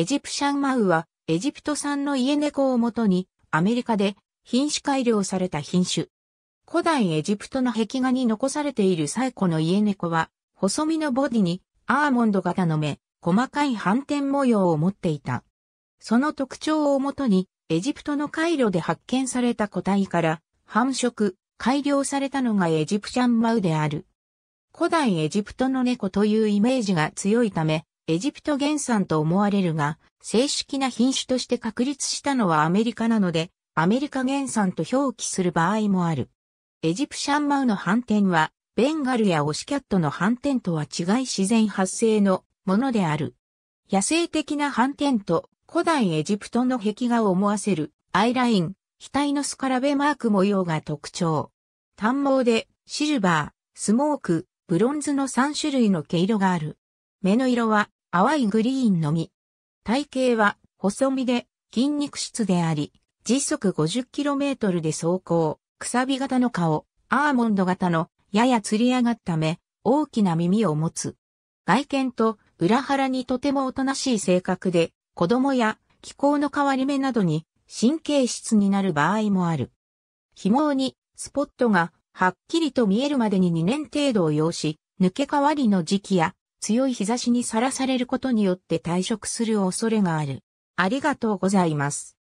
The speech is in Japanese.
エジプシャンマウは、エジプト産の家猫をもとに、アメリカで品種改良された品種。古代エジプトの壁画に残されている最古の家猫は、細身のボディにアーモンド型の目、細かい斑点模様を持っていた。その特徴をもとに、エジプトの回路で発見された個体から繁殖、改良されたのがエジプシャンマウである。古代エジプトの猫というイメージが強いため、エジプト原産と思われるが、正式な品種として確立したのはアメリカなので、アメリカ原産と表記する場合もある。エジプシャンマウの反転は、ベンガルやオシキャットの反転とは違い自然発生のものである。野生的な反転と古代エジプトの壁画を思わせるアイライン、額のスカラベマーク模様が特徴。短毛でシルバー、スモーク、ブロンズの3種類の毛色がある。目の色は淡いグリーンのみ。体型は細身で筋肉質であり、時速 50km で走行、くさび型の顔、アーモンド型のやや釣り上がった目、大きな耳を持つ。外見と裏腹にとてもおとなしい性格で、子供や気候の変わり目などに神経質になる場合もある。紐にスポットがはっきりと見えるまでに2年程度を要し、抜け替わりの時期や強い日差しにさらされることによって退職する恐れがある。ありがとうございます。